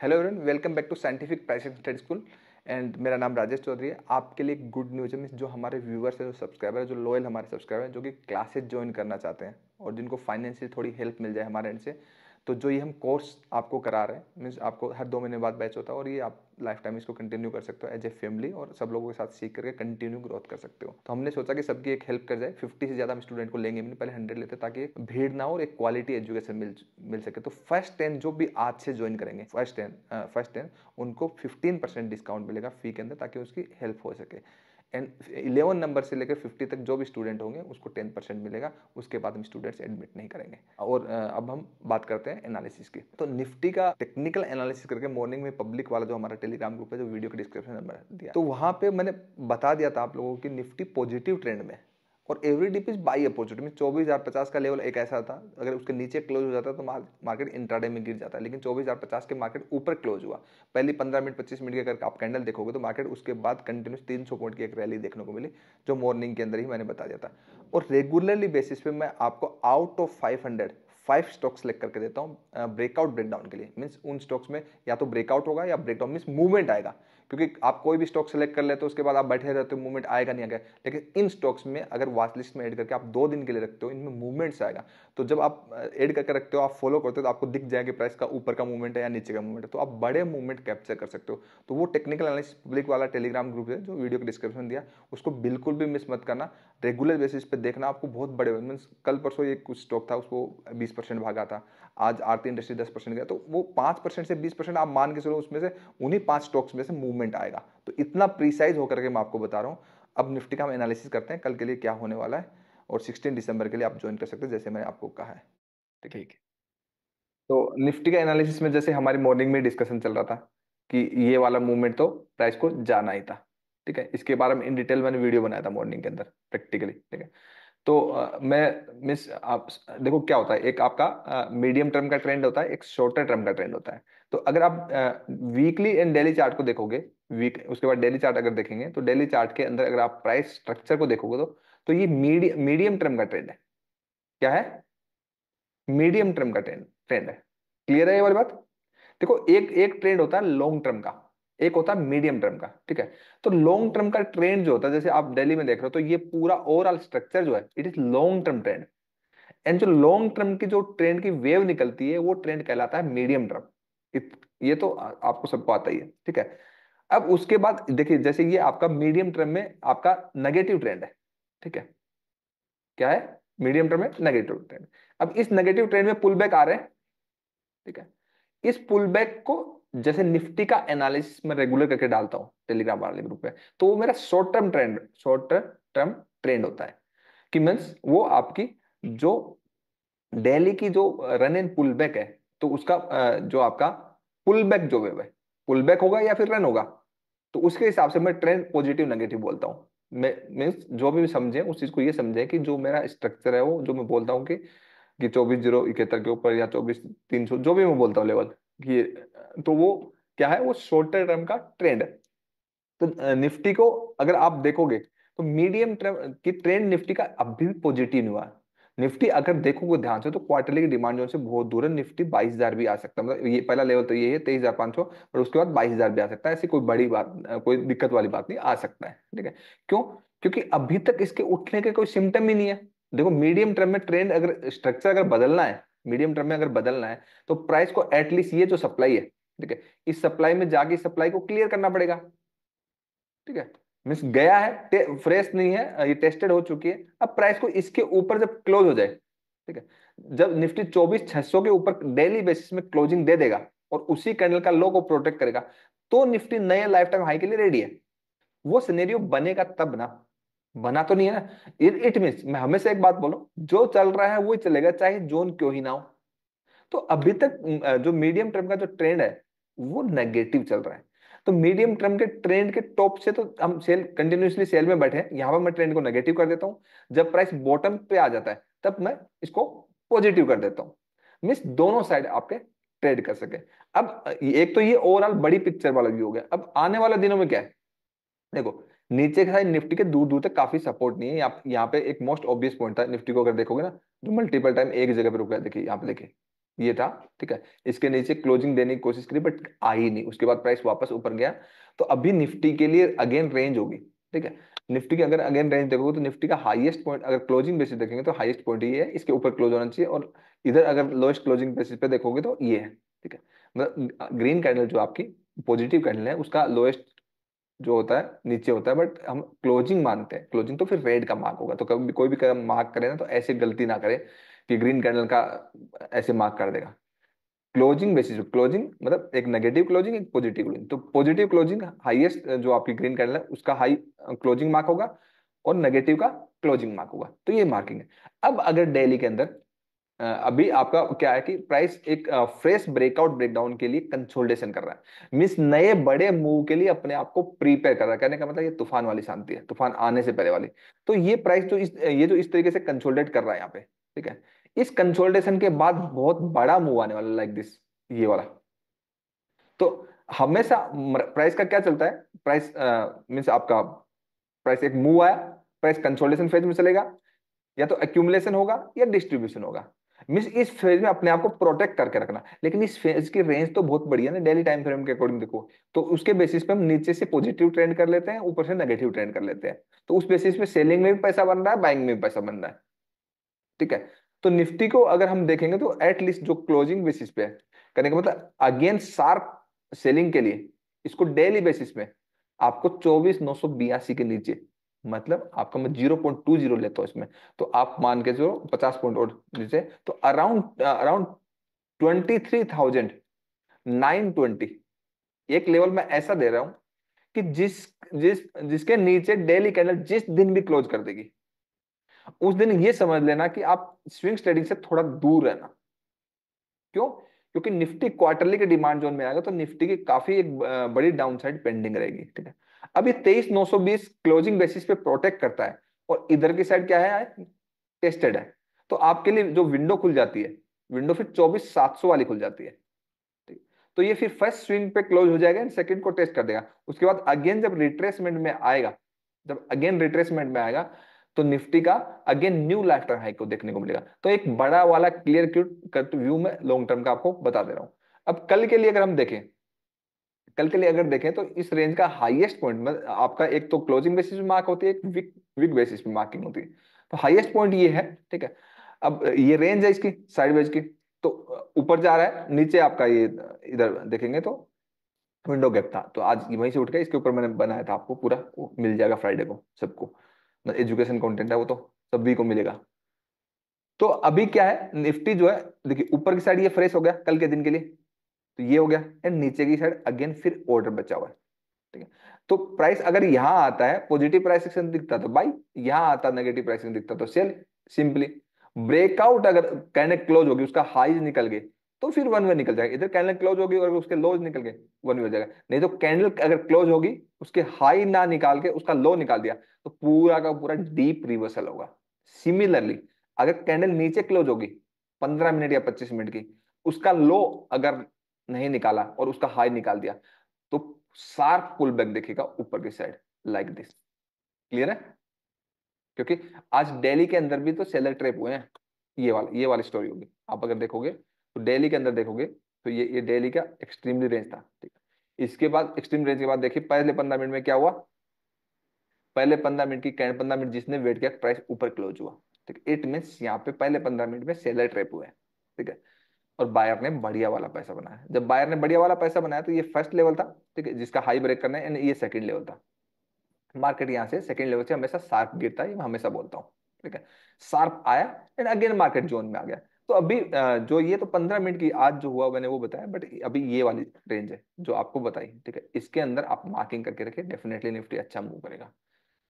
hello everyone welcome back to scientific pricing study school and मेरा नाम राजेश चौधरी है आपके लिए गुड न्यूज है मीन्स जो हमारे व्यूवर्स हैं जो सब्सक्राइबर है जो लॉयल हमारे सब्सक्राइबर हैं जो कि क्लासेज ज्वाइन करना चाहते हैं और जिनको फाइनेंशियल थोड़ी हेल्प मिल जाए हमारे एंड से तो जो ये हम कोर्स आपको करा रहे हैं मीन्स आपको हर दो महीने बाद बैच होता है और ये आप लाइफ टाइम इसको कंटिन्यू कर सकते हो एज ए फैमिली और सब लोगों के साथ सीख करके कंटिन्यू ग्रोथ कर सकते हो तो हमने सोचा कि सबकी एक हेल्प कर जाए फिफ्टी से ज़्यादा हम स्टूडेंट को लेंगे पहले हंड्रेड लेते ताकि भीड़ ना हो और एक क्वालिटी एजुकेशन मिल मिल सके तो फर्स्ट टेन जो भी आज से ज्वाइन करेंगे फर्स्ट टेन फर्स्ट टेन उनको फिफ्टीन डिस्काउंट मिलेगा फी के अंदर ताकि उसकी हेल्प हो सके एंड इलेवन नंबर से लेकर फिफ्टी तक जो भी स्टूडेंट होंगे उसको टेन परसेंट मिलेगा उसके बाद हम स्टूडेंट्स एडमिट नहीं करेंगे और अब हम बात करते हैं एनालिसिस की तो निफ्टी का टेक्निकल एनालिसिस करके मॉर्निंग में पब्लिक वाला जो हमारा टेलीग्राम ग्रुप है जो वीडियो के डिस्क्रिप्शन नंबर दिया तो वहाँ पर मैंने बता दिया था आप लोगों की निफ्टी पॉजिटिव ट्रेंड में और every dip is buy opportunity mean चौबीस हज़ार पचास का लेवल एक ऐसा था अगर उसके नीचे क्लोज हो जाता तो मार्केट इंट्राडे में गिर जाता लेकिन चौबीस हज़ार पचास के मार्केट ऊपर क्लोज हुआ पहली पंद्रह मिनट पच्चीस मिनट के अगर आप कैंडल देखोगे तो मार्केट उसके बाद कंटिन्यूस तीन सौ पॉइंट की एक रैली देखने को मिली जो मॉर्निंग के अंदर ही मैंने बता दिया था और रेगुलरली बेसिस पे मैं आपको out of five hundred five stocks लेकर करके देता हूँ ब्रेकआउट ब्रेकडाउन के लिए मीन्स उन स्टॉक्स में या तो ब्रेकआउट होगा या ब्रेकडाउन मीन्स मूवमेंट आएगा क्योंकि आप कोई भी स्टॉक सेलेक्ट कर लेते हो उसके बाद आप बैठे रहते हो मूवमेंट आएगा नहीं आएगा लेकिन इन स्टॉक्स में अगर वॉच लिस्ट में एड करके आप दो दिन के लिए रखते हो इनमें मूवमेंट्स आएगा तो जब आप एड करके रखते हो आप फॉलो करते हो तो आपको दिख जाएगा प्राइस का ऊपर का मूवमेंट है या नीचे का मूवमेंट है तो आप बड़े मूवमेंट कैप्चर कर सकते हो तो वो टेक्निकल एनालिसिस पब्लिक वाला टेलीग्राम ग्रुप है जो वीडियो के डिस्क्रिप्शन दिया उसको बिल्कुल भी मिस मत करना रेगुलर बेसिस पे देखना आपको बहुत बड़े मीन कल परसों ये कुछ स्टॉक था उसको बीस परसेंट भागा था आज आरती इंडस्ट्री दस परसेंट गया तो वो पांच परसेंट से बीस परसेंट आप मान के चलो उसमें से उन्हीं पांच स्टॉक्स में से मूवमेंट मूवमेंट आएगा तो इतना प्रिसाइज होकर के मैं आपको बता रहा हूँ अब निफ्टी का हम एनालिसिस करते हैं कल के लिए क्या होने वाला है और 16 दिसंबर के लिए आप ज्वाइन कर सकते हैं जैसे मैंने आपको कहा है ठीक है तो निफ्टी का एनालिसिस में जैसे हमारी मॉर्निंग में डिस्कशन चल रहा था कि ये वाला मूवमेंट तो प्राइस को जाना ही था ठीक है इसके बारे में इन डिटेल मैंने वीडियो बनाया था मॉर्निंग के अंदर प्रैक्टिकली ठीक है तो आ, मैं मिस आप देखो क्या होता है एक आपका मीडियम टर्म का ट्रेंड होता है एक शॉर्टर टर्म का ट्रेंड होता है तो अगर आप आ, वीकली एंड डेली चार्ट को देखोगे वीक उसके बाद डेली चार्ट अगर देखेंगे तो डेली चार्ट के अंदर अगर आप प्राइस स्ट्रक्चर को देखोगे तो तो ये मीडियम मीडियम टर्म का ट्रेंड है क्या है मीडियम टर्म का ट्रेंड ट्रेंड है क्लियर है ये वाली बात देखो एक एक ट्रेंड होता है लॉन्ग टर्म का एक होता है मीडियम टर्म का ठीक है तो लॉन्ग टर्म का ट्रेंड जो होता है जैसे आप डेली में देख रहे हो तो ये पूरा ओवरऑल स्ट्रक्चर जो है it is long term trend and जो लॉन्ग टर्म की जो ट्रेंड की वेव निकलती है वो ट्रेंड कहलाता है मीडियम टर्म ये तो आपको सबको आता ही है ठीक है अब उसके बाद देखिए जैसे ये आपका मीडियम टर्म में आपका नेगेटिव ट्रेंड है ठीक है क्या है मीडियम टर्म में नेगेटिव ट्रेंड अब इस नेगेटिव ट्रेंड में पुल बैक आ रहे हैं ठीक है इस पुल बैक को जैसे निफ्टी का एनालिसिस में रेगुलर करके डालता हूं टेलीग्राम वाले ग्रुप में तो वो मेरा short term trend short term trend होता है कि मीन्स वो आपकी जो डेली की जो रन एंड पुल बैक है तो उसका जो आपका पुल बैक जो वेव है पुल बैक होगा या फिर रन होगा तो उसके हिसाब से मैं ट्रेंड पॉजिटिव नेगेटिव बोलता हूँ मीन्स जो भी समझे उस चीज को ये समझे कि जो मेरा स्ट्रक्चर है वो जो मैं बोलता हूँ कि कि चौबीस जीरो इकहत्तर के ऊपर या चौबीस तीन सौ जो भी मैं बोलता हूँ लेवल कि तो वो क्या है वो शॉर्टर टर्म का ट्रेंड है तो निफ्टी को अगर आप देखोगे तो मीडियम टर्म की ट्रेंड निफ्टी का अभी भी पॉजिटिव हुआ है निफ्टी अगर देखोगे ध्यान से तो क्वार्टरली की डिमांड जो से बहुत दूर है निफ्टी बाईस हजार भी आ सकता है मतलब ये पहला लेवल तो ये है तेईस हजार पांच और उसके बाद 22000 हजार भी आ सकता है ऐसी कोई बड़ी बात कोई दिक्कत वाली बात नहीं आ सकता है ठीक है क्यों क्योंकि अभी तक इसके उठने के कोई सिम्टम ही नहीं है देखो मीडियम टर्म में ट्रेंड अगर स्ट्रक्चर अगर बदलना है मीडियम टर्म में अगर बदलना है तो प्राइस को एटलीस्ट ये जो सप्लाई है ठीक है इस सप्लाई में जाके सप्लाई को क्लियर करना पड़ेगा ठीक है मीन्स गया है फ्रेश नहीं है ये टेस्टेड हो चुकी है अब प्राइस को इसके ऊपर जब क्लोज हो जाए ठीक है जब निफ्टी चौबीस छह के ऊपर डेली बेसिस में क्लोजिंग दे देगा और उसी कैंडल का लो को प्रोटेक्ट करेगा तो निफ्टी नए लाइफ टाइम हाई के लिए रेडी है वो सिनेरियो बनेगा तब ना बना तो नहीं है ना इट मीन मैं हमेशा एक बात बोलो जो चल रहा है वही चलेगा चाहे जोन क्यों ही ना हो तो अभी तक जो मीडियम टर्म का जो ट्रेंड है वो नेगेटिव चल रहा है तो मीडियम टर्म के ट्रेंड के टॉप से तो हम सेल कंटिन्यूसली सेल में बैठे यहां पर मैं ट्रेंड को नेगेटिव कर देता हूं जब प्राइस बॉटम पे आ जाता है तब मैं इसको पॉजिटिव कर देता हूं मिस दोनों साइड आपके ट्रेड कर सके अब एक तो ये ओवरऑल बड़ी पिक्चर वाला व्यू हो गया अब आने वाले दिनों में क्या है देखो नीचे के साइड निफ्टी के दूर दूर तक काफी सपोर्ट नहीं है यहाँ पे एक मोस्ट ऑब्वियस पॉइंट था निफ्टी को अगर देखोगे ना तो मल्टीपल टाइम एक जगह पे रुक रहा है देखिए यहाँ पे देखिए ये था ठीक है इसके नीचे क्लोजिंग देने की कोशिश करी बट आई नहीं उसके बाद प्राइस वापस ऊपर गया तो अभी निफ्टी के लिए अगेन रेंज होगी ठीक है निफ्टी की अगर अगेन रेंज देखोगे तो निफ्टी का हाईएस्ट पॉइंट अगर क्लोजिंग बेसिस देखेंगे तो हाईएस्ट पॉइंट ये है इसके ऊपर क्लोज होना चाहिए और इधर अगर लोएस्ट क्लोजिंग बेसिस पे देखोगे तो ये है ठीक है मतलब ग्रीन कैंडल जो आपकी पॉजिटिव कैंडल है उसका लोएस्ट जो होता है नीचे होता है बट हम क्लोजिंग मानते हैं क्लोजिंग तो फिर रेड का मार्क होगा तो कभी कोई भी मार्क करे ना तो ऐसे गलती ना करे कि ग्रीन कैंडल का ऐसे मार्क कर देगा क्लोजिंग बेसिस क्लोजिंग मतलब एक नेगेटिव क्लोजिंग एक पॉजिटिव क्लोजिंग तो पॉजिटिव क्लोजिंग हाईएस्ट जो आपकी ग्रीन कैंडल है उसका हाई क्लोजिंग मार्क होगा और नेगेटिव का क्लोजिंग मार्क होगा तो ये मार्किंग है अब अगर डेली के अंदर अभी आपका क्या है कि प्राइस एक फ्रेश ब्रेकआउट ब्रेकडाउन के लिए कंसोलिडेशन कर रहा है मीन्स नए बड़े मूव के लिए अपने आप को प्रीपेयर कर रहा है कहने का मतलब ये तूफान वाली शांति है तूफान आने से पहले वाली तो ये प्राइस जो इस ये जो इस तरीके से कंसोलिडेट कर रहा है यहाँ पे ठीक है इस कंसोलिडेशन के बाद बहुत बड़ा मूव आने वाला लाइक दिस ये वाला तो हमेशा प्राइस का क्या चलता है प्राइस मीन्स आपका प्राइस एक मूव आया प्राइस कंसोलिडेशन फेज में चलेगा या तो एक्यूमुलेशन होगा या डिस्ट्रीब्यूशन होगा मीन्स इस फेज में अपने आप को प्रोटेक्ट करके रखना लेकिन इस फेज की रेंज तो बहुत बढ़िया ना डेली टाइम फ्रेम के अकॉर्डिंग देखो तो उसके बेसिस पे हम नीचे से पॉजिटिव ट्रेंड कर लेते हैं ऊपर से नेगेटिव ट्रेंड कर लेते हैं तो उस बेसिस पे सेलिंग में भी पैसा बन रहा है बाइंग में भी पैसा बन रहा है ठीक है तो निफ्टी को अगर हम देखेंगे तो एटलीस्ट जो क्लोजिंग बेसिस पे है करने का मतलब अगेन शार्प सेलिंग के लिए इसको डेली बेसिस में आपको चौबीस नौ सौ बयासी के नीचे मतलब आपका मैं जीरो पॉइंट टू जीरो लेता हूं इसमें तो आप मान के चलो पचास पॉइंट और नीचे तो around around twenty three thousand nine twenty एक लेवल मैं ऐसा दे रहा हूं कि जिस जिस जिसके नीचे डेली कैंडल जिस दिन भी क्लोज कर देगी उस दिन ये समझ लेना कि आप स्विंग ट्रेडिंग से थोड़ा दूर रहना क्यों क्योंकि निफ्टी क्वार्टरली के डिमांड जोन में आएगा तो निफ्टी की काफी एक बड़ी डाउनसाइड पेंडिंग रहेगी ठीक है अभी तेईस नौ सौ बीस क्लोजिंग बेसिस पे प्रोटेक्ट करता है और इधर की साइड क्या है टेस्टेड है तो आपके लिए जो विंडो खुल जाती है विंडो फिर चौबीस सात सौ वाली खुल जाती है तो ये फिर फर्स्ट स्विंग पे क्लोज हो जाएगा एंड सेकंड को टेस्ट कर देगा उसके बाद अगेन जब रिट्रेसमेंट में आएगा जब अगेन रिट्रेसमेंट में आएगा तो निफ्टी का again new lifetime high को देखने को मिलेगा तो एक बड़ा वाला क्लियर कट व्यू में लॉन्ग टर्म का आपको बता दे रहा हूं अब कल के लिए अगर हम देखें कल के लिए अगर देखें तो इस रेंज का हाईएस्ट पॉइंट में आपका एक तो क्लोजिंग बेसिस में मार्क होती है एक वीक वीक बेसिस में मार्किंग होती है तो हाईएस्ट पॉइंट ये है ठीक है अब ये रेंज है इसकी साइडवेज की तो ऊपर जा रहा है नीचे आपका ये इधर देखेंगे तो विंडो गैप था तो आज वहीं से उठ के इसके ऊपर मैंने बनाया था आपको पूरा मिल जाएगा फ्राइडे को सबको एजुकेशन कंटेंट है वो तो सभी को मिलेगा तो अभी क्या है निफ्टी जो है देखिए ऊपर की साइड ये फ्रेश हो गया कल के दिन के लिए तो ये हो गया एंड नीचे की साइड अगेन फिर ऑर्डर बचा हुआ है ठीक है तो प्राइस अगर यहां आता है पॉजिटिव प्राइस एक्शन दिखता तो बाई यहां आता नेगेटिव प्राइस दिखता तो सेल सिंपली ब्रेकआउट अगर कहने क्लोज होगी उसका हाइज निकल गए तो फिर वन वे निकल जाएगा इधर कैंडल क्लोज होगी और उसके लोज निकल गए वन वे हो जाएगा नहीं तो कैंडल अगर क्लोज होगी उसके हाई ना निकाल के उसका लो निकाल दिया तो पूरा का पूरा डीप रिवर्सल होगा सिमिलरली अगर कैंडल नीचे क्लोज होगी पंद्रह मिनट या पच्चीस मिनट की उसका लो अगर नहीं निकाला और उसका हाई निकाल दिया तो शार्प पुल बैक देखेगा ऊपर की साइड लाइक दिस क्लियर है क्योंकि आज डेली के अंदर भी तो सेलर ट्रेप हुए हैं ये वाला ये वाली स्टोरी होगी आप अगर देखोगे तो डेली के अंदर देखोगे तो ये ये डेली का एक्सट्रीमली रेंज था ठीक है इसके बाद एक्सट्रीम रेंज के बाद देखिए पहले पंद्रह मिनट में क्या हुआ पहले पंद्रह मिनट की कैंड पंद्रह मिनट जिसने वेट किया प्राइस ऊपर क्लोज हुआ ठीक है इट मीन्स यहाँ पे पहले पंद्रह मिनट में सेलर ट्रेप हुआ है ठीक है और बायर ने बढ़िया वाला पैसा बनाया जब बायर ने बढ़िया वाला पैसा बनाया तो ये फर्स्ट लेवल था ठीक है जिसका हाई ब्रेक करना है ये सेकंड लेवल था मार्केट यहाँ से सेकंड लेवल से हमेशा शार्प गिरता है हमेशा बोलता हूँ ठीक है शार्प आया एंड अगेन मार्केट जोन में आ गया तो अभी जो ये तो पंद्रह मिनट की आज जो हुआ मैंने वो बताया बट अभी ये वाली रेंज है जो आपको बताई ठीक है इसके अंदर आप मार्किंग करके रखिए डेफिनेटली निफ्टी अच्छा मूव करेगा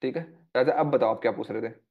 ठीक है राजा अब बताओ आप क्या पूछ रहे थे